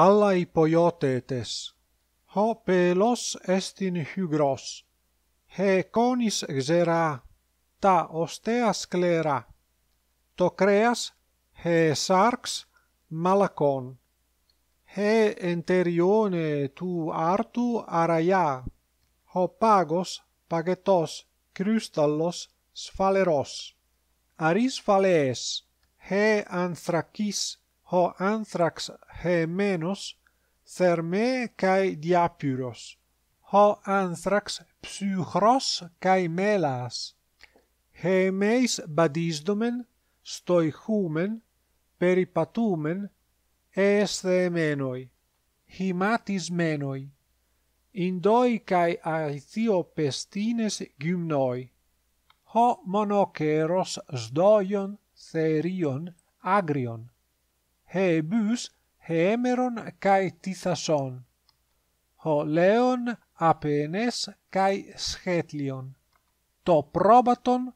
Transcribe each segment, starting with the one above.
άλλα υποιώτετες, ο πέλος εστιν χυγρός, ΚΟΝΙΣ ΞΕΡΑ τα οστέα σκλερά, το κρέας σάρξ, μαλακόν, χε εντεριόνε του άρτου αραγιά, ο πάγος παγετός κρύσταλλος σφαλερός, αρισφαλές, χε ανθρακής ho anthrax hemenos therme kai diapyros ho anthrax psychros kai melas hemeis badisdomen stoichumen peripatumen menoi himatis menoi indoi kai aithio pestines gymnoi ho monokeros sdoion therion agrion χέμερον καί τίθασον, ο λέων απενές καί σχέτλιον. Το πρόβατον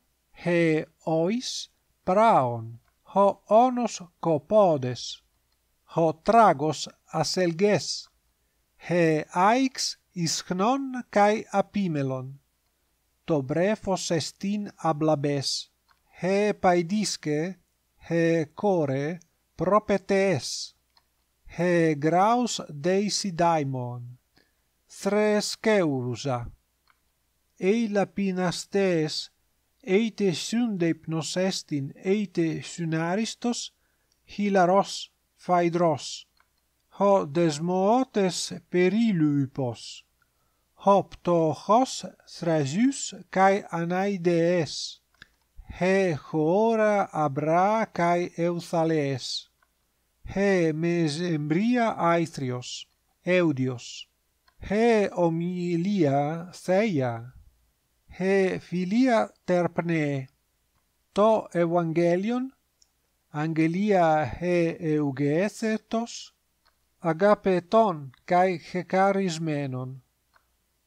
οἶς πράον, ο όνος κοπόδες, ο τράγος ασελγές, χε άιξ ισχνών καί απίμελον. Το μπρέφος εστίν αμπλαμπές, χε παϊδίσκε, χε κόρε, propetes he graus deisi daimon thres keusa eila pinastes eite synde hypnosestin eite sunaristos, hilaros phaidros ho desmootes perilupos hop to hos thrasius kai anaides he hora abra kai eusales he mes embria eudios he homilia seia he filia terpne to evangelion angelia he eugesetos agape ton kai charismenon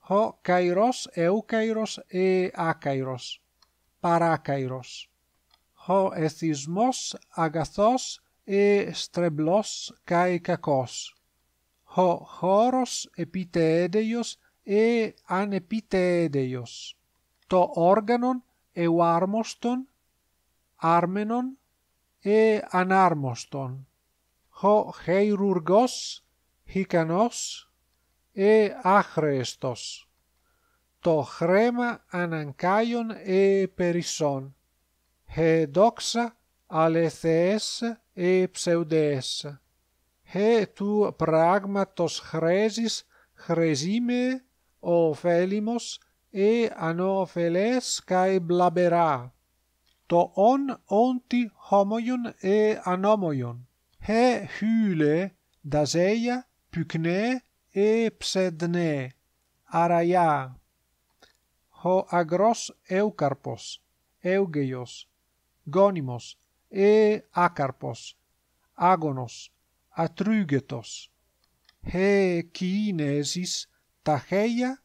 ho kairos eukairos e akairos Παράκαιρος, Ο εθισμός αγαθός ε στρεβλός καί κακός. Ο χώρος επιτέδειος ε ανεπιτέδειος. Το όργανον ευάρμοστον, άρμενον ε ανάρμοστον. Ο χειρουργός, χικανός ε άχρεστος το χρέμα αναγκάιον ε περισσόν. Ε δόξα αλεθεές ε ψευδές. Ε του πράγματος χρέζης χρέζιμε ωφέλιμος ε ανοφελές καί βλαβερά. Το ον όντι χόμοιον ε ανόμοιον. Ε χύλε δαζέια πυκνέ ε ψεδνέ. Αραγιά. ho agros eucarpos, eugeios, gonimos, e acarpos, agonos, atrugetos. He kinesis taheia,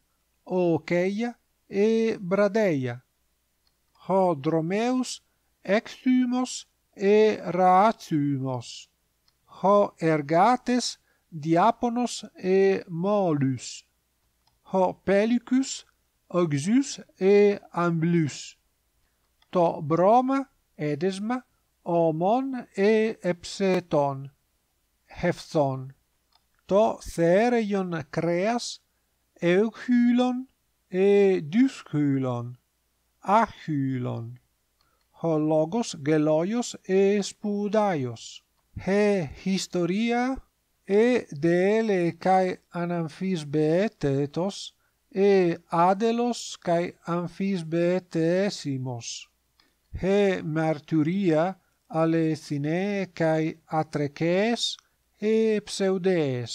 okeia, e bradeia. Ho dromeus exthymos e raathymos. Ho ergates diaponos e molus. Ho pelicus oxus e amblus. To broma edesma omon e epseton hefthon. To thereion creas euchylon e dyschylon achylon. Ho logos geloios e spudaios. He historia e dele cae anamphis beetetos e adelos kai amphisbetesimos he marturia ale sine kai atreques e pseudes